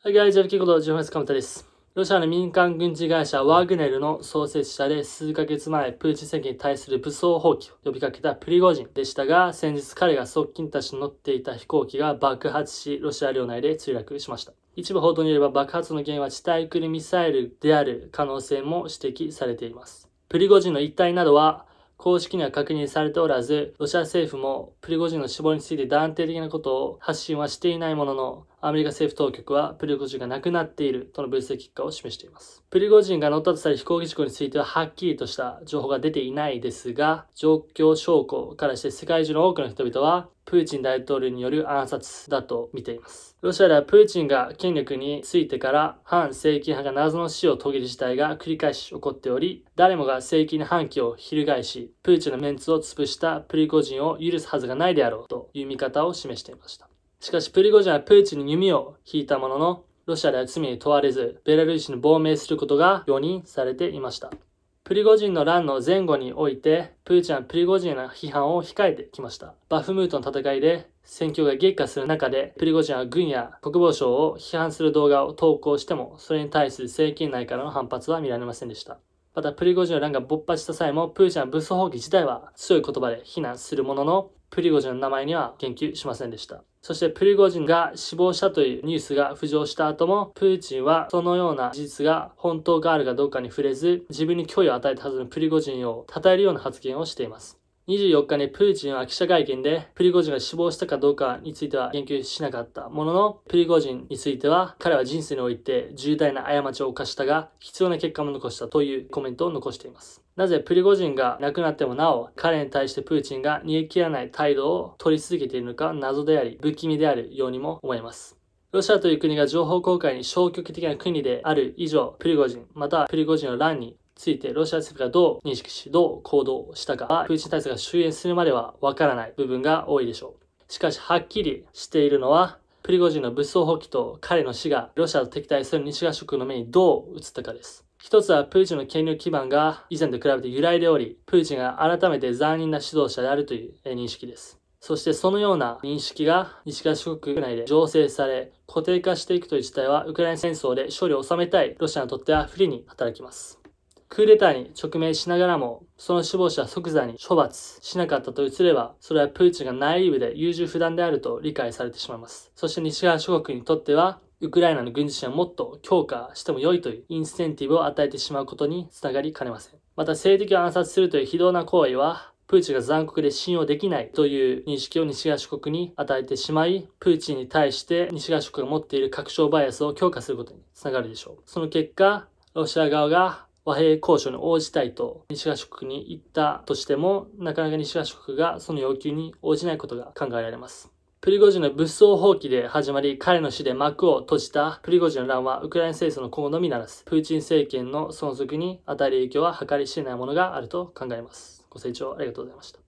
はい、ガイジャルキコとジョフェス・カムタです。ロシアの民間軍事会社ワーグネルの創設者で数ヶ月前プーチン政権に対する武装放棄を呼びかけたプリゴジンでしたが先日彼が側近たちに乗っていた飛行機が爆発しロシア領内で墜落しました一部報道によれば爆発の原因は地対空ミサイルである可能性も指摘されていますプリゴジンの一体などは公式には確認されておらず、ロシア政府もプリゴジンの死亡について断定的なことを発信はしていないものの、アメリカ政府当局はプリゴジンが亡くなっているとの分析結果を示しています。プリゴジンが乗ったとされる飛行機事故についてははっきりとした情報が出ていないですが、状況証拠からして世界中の多くの人々はプーチン大統領による暗殺だと見ています。ロシアではプーチンが権力についてから反政権派が謎の死を遂げる事態が繰り返し起こっており、誰もが政権の反旗を翻し、プーチンのメンツを潰したプリゴジンを許すはずがないであろうという見方を示していました。しかしプリゴジンはプーチンに弓を引いたものの、ロシアでは罪に問われず、ベラルーシに亡命することが容認されていました。プリゴジンの乱の前後において、プーチンはプリゴジンの批判を控えてきました。バフムートの戦いで戦況が激化する中で、プリゴジンは軍や国防省を批判する動画を投稿しても、それに対する政権内からの反発は見られませんでした。またプリゴジンの乱が勃発した際も、プーチンは武装蜂起自体は強い言葉で非難するものの、プリゴジンの名前には言及しませんでした。そしてプリゴジンが死亡したというニュースが浮上した後も、プーチンはそのような事実が本当があるかどうかに触れず、自分に脅威を与えたはずのプリゴジンを称えるような発言をしています。24日にプーチンは記者会見で、プリゴジンが死亡したかどうかについては言及しなかったものの、プリゴジンについては、彼は人生において重大な過ちを犯したが、必要な結果も残したというコメントを残しています。なぜプリゴジンが亡くなってもなお、彼に対してプーチンが逃げ切らない態度を取り続けているのか謎であり、不気味であるようにも思います。ロシアという国が情報公開に消極的な国である以上、プリゴジン、またはプリゴジンの乱についてロシア政府がどう認識し、どう行動したかは、プーチン体制が終焉するまではわからない部分が多いでしょう。しかし、はっきりしているのは、プリゴジンの武装放棄と彼の死がロシアと敵対する西側諸国の目にどう映ったかです。一つはプーチンの権力基盤が以前と比べて揺らいでおり、プーチンが改めて残忍な指導者であるという認識です。そしてそのような認識が西側諸国内で醸成され、固定化していくという事態はウクライナ戦争で勝利を収めたいロシアにとっては不利に働きます。クーデターに直面しながらも、その首謀者即座に処罰しなかったと移れば、それはプーチンがナイーブで優柔不断であると理解されてしまいます。そして西側諸国にとっては、ウクライナの軍事支援をもっと強化しても良いというインセンティブを与えてしまうことにつながりかねません。また、性的を暗殺するという非道な行為は、プーチンが残酷で信用できないという認識を西側諸国に与えてしまい、プーチンに対して西側諸国が持っている確証バイアスを強化することにつながるでしょう。その結果、ロシア側が和平交渉に応じたいと西側諸国に言ったとしても、なかなか西側諸国がその要求に応じないことが考えられます。プリゴジンの武装放棄で始まり、彼の死で幕を閉じたプリゴジンの乱は、ウクライナ戦争の今後のみならず、プーチン政権の存続に与える影響は計り知れないものがあると考えます。ご清聴ありがとうございました。